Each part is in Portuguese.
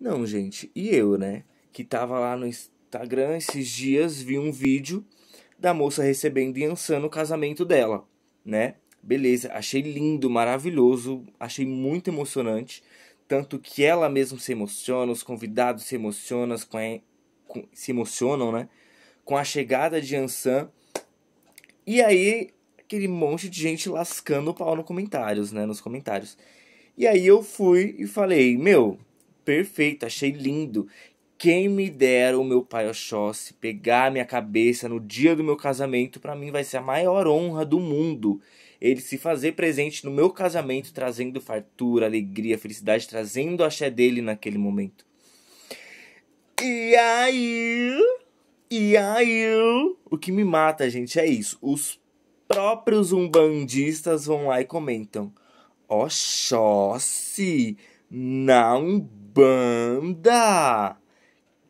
Não, gente, e eu, né? Que tava lá no Instagram esses dias, vi um vídeo da moça recebendo Yansan no casamento dela, né? Beleza, achei lindo, maravilhoso, achei muito emocionante. Tanto que ela mesma se emociona, os convidados se emocionam, se emocionam, né? Com a chegada de Ansan E aí, aquele monte de gente lascando o pau nos comentários, né? Nos comentários. E aí eu fui e falei, meu, perfeito, achei lindo. Quem me dera o meu pai Oxóssi pegar minha cabeça no dia do meu casamento, para mim vai ser a maior honra do mundo. Ele se fazer presente no meu casamento, trazendo fartura, alegria, felicidade, trazendo o axé dele naquele momento. E aí? E aí? O que me mata, gente, é isso. Os próprios umbandistas vão lá e comentam: Oxóssi, não banda.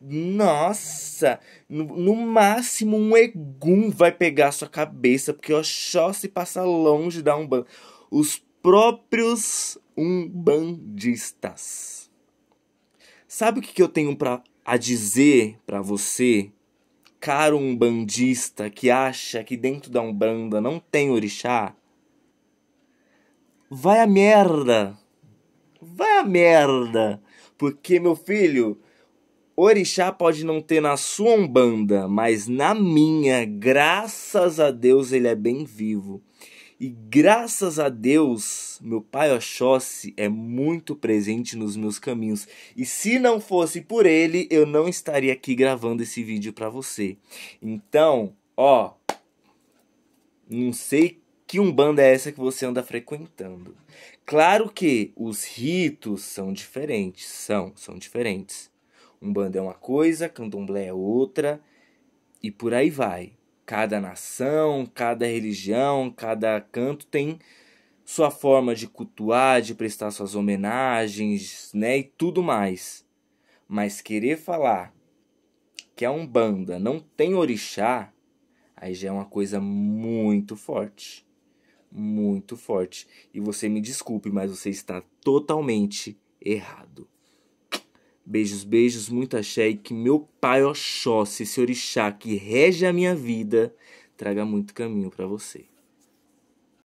Nossa, no, no, máximo um egum vai pegar sua cabeça, porque o Oxó se passa longe da Umbanda. Os próprios umbandistas. Sabe o que, que eu tenho pra, a dizer para você, caro umbandista que acha que dentro da Umbanda não tem orixá? Vai a merda! Vai a merda! Porque, meu filho, orixá pode não ter na sua umbanda, mas na minha, graças a Deus, ele é bem vivo. E graças a Deus, meu pai Oxóssi é muito presente nos meus caminhos. E se não fosse por ele, eu não estaria aqui gravando esse vídeo para você. Então, ó, não sei que umbanda é essa que você anda frequentando? Claro que os ritos são diferentes, são, são diferentes. Umbanda é uma coisa, candomblé é outra, e por aí vai. Cada nação, cada religião, cada canto tem sua forma de cultuar, de prestar suas homenagens, né, e tudo mais. Mas querer falar que a é Umbanda não tem orixá, aí já é uma coisa muito forte muito forte. E você me desculpe, mas você está totalmente errado. Beijos, beijos, muito axé e que meu pai Oxóssi, esse orixá que rege a minha vida, traga muito caminho para você.